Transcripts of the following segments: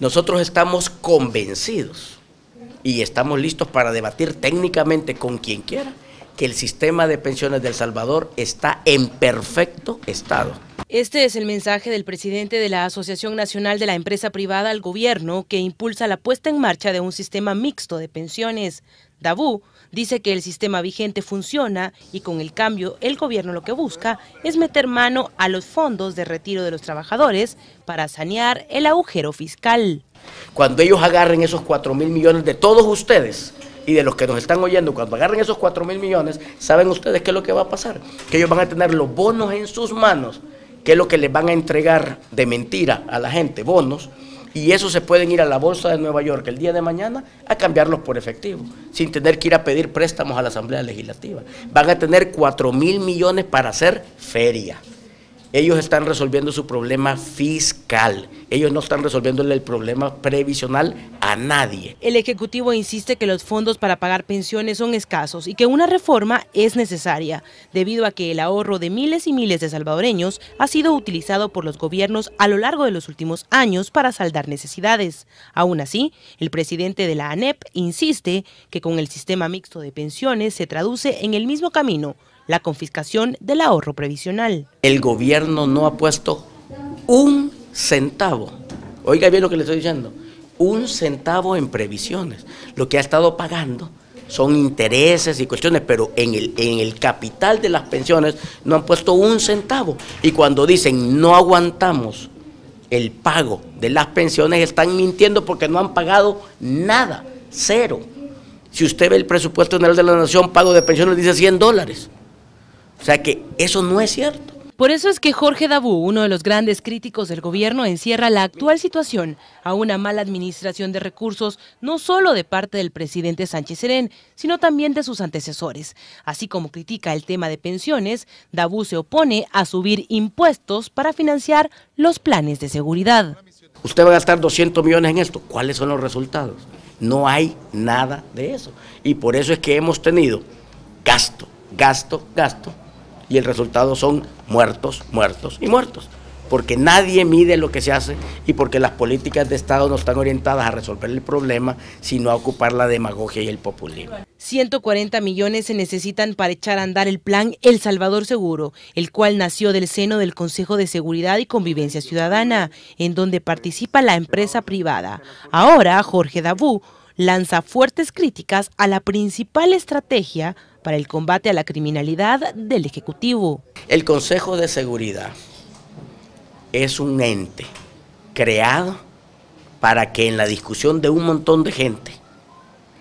Nosotros estamos convencidos y estamos listos para debatir técnicamente con quien quiera que el sistema de pensiones de El Salvador está en perfecto estado. Este es el mensaje del presidente de la Asociación Nacional de la Empresa Privada al Gobierno, que impulsa la puesta en marcha de un sistema mixto de pensiones Dabú dice que el sistema vigente funciona y con el cambio el gobierno lo que busca es meter mano a los fondos de retiro de los trabajadores para sanear el agujero fiscal. Cuando ellos agarren esos 4 mil millones de todos ustedes y de los que nos están oyendo, cuando agarren esos 4 mil millones, saben ustedes qué es lo que va a pasar, que ellos van a tener los bonos en sus manos, que es lo que les van a entregar de mentira a la gente, bonos y esos se pueden ir a la Bolsa de Nueva York el día de mañana a cambiarlos por efectivo, sin tener que ir a pedir préstamos a la Asamblea Legislativa. Van a tener 4 mil millones para hacer feria ellos están resolviendo su problema fiscal. Ellos no están resolviéndole el problema previsional a nadie. El Ejecutivo insiste que los fondos para pagar pensiones son escasos y que una reforma es necesaria, debido a que el ahorro de miles y miles de salvadoreños ha sido utilizado por los gobiernos a lo largo de los últimos años para saldar necesidades. Aún así, el presidente de la ANEP insiste que con el sistema mixto de pensiones se traduce en el mismo camino la confiscación del ahorro previsional. El gobierno no ha puesto un centavo, oiga bien lo que le estoy diciendo, un centavo en previsiones. Lo que ha estado pagando son intereses y cuestiones, pero en el, en el capital de las pensiones no han puesto un centavo. Y cuando dicen no aguantamos el pago de las pensiones, están mintiendo porque no han pagado nada, cero. Si usted ve el presupuesto general de la nación, pago de pensiones dice 100 dólares. O sea que eso no es cierto. Por eso es que Jorge Dabú, uno de los grandes críticos del gobierno, encierra la actual situación a una mala administración de recursos, no solo de parte del presidente Sánchez Serén, sino también de sus antecesores. Así como critica el tema de pensiones, Dabú se opone a subir impuestos para financiar los planes de seguridad. Usted va a gastar 200 millones en esto. ¿Cuáles son los resultados? No hay nada de eso. Y por eso es que hemos tenido gasto, gasto, gasto y el resultado son muertos, muertos y muertos. Porque nadie mide lo que se hace y porque las políticas de Estado no están orientadas a resolver el problema, sino a ocupar la demagogia y el populismo. 140 millones se necesitan para echar a andar el plan El Salvador Seguro, el cual nació del seno del Consejo de Seguridad y Convivencia Ciudadana, en donde participa la empresa privada. Ahora, Jorge Dabú lanza fuertes críticas a la principal estrategia para el combate a la criminalidad del Ejecutivo. El Consejo de Seguridad es un ente creado para que en la discusión de un montón de gente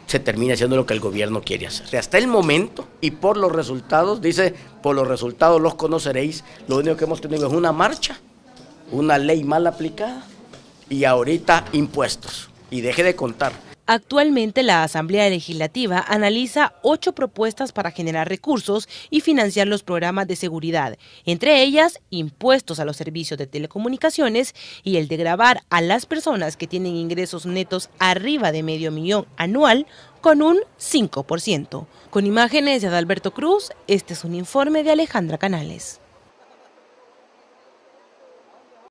se termine haciendo lo que el gobierno quiere hacer. Hasta el momento y por los resultados, dice, por los resultados los conoceréis, lo único que hemos tenido es una marcha, una ley mal aplicada y ahorita impuestos. Y deje de contar. Actualmente la Asamblea Legislativa analiza ocho propuestas para generar recursos y financiar los programas de seguridad, entre ellas impuestos a los servicios de telecomunicaciones y el de grabar a las personas que tienen ingresos netos arriba de medio millón anual con un 5%. Con imágenes de Adalberto Cruz, este es un informe de Alejandra Canales.